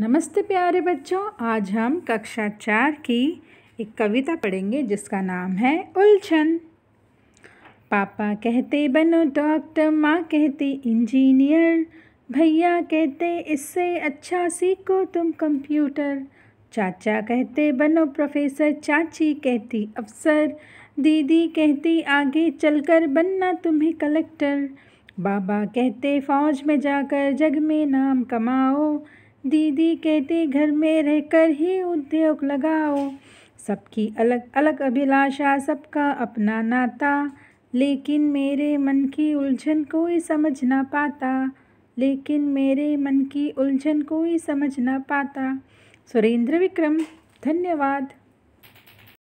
नमस्ते प्यारे बच्चों आज हम कक्षा चार की एक कविता पढ़ेंगे जिसका नाम है उलझन पापा कहते बनो डॉक्टर माँ कहते इंजीनियर भैया कहते इससे अच्छा सीखो तुम कंप्यूटर चाचा कहते बनो प्रोफेसर चाची कहती अफसर दीदी कहती आगे चलकर बनना तुम्हें कलेक्टर बाबा कहते फौज में जाकर जग में नाम कमाओ दीदी कहती घर में रहकर ही उद्योग लगाओ सबकी अलग अलग अभिलाषा सबका अपना नाता लेकिन मेरे मन की उलझन कोई समझ ना पाता लेकिन मेरे मन की उलझन कोई समझ ना पाता सुरेंद्र विक्रम धन्यवाद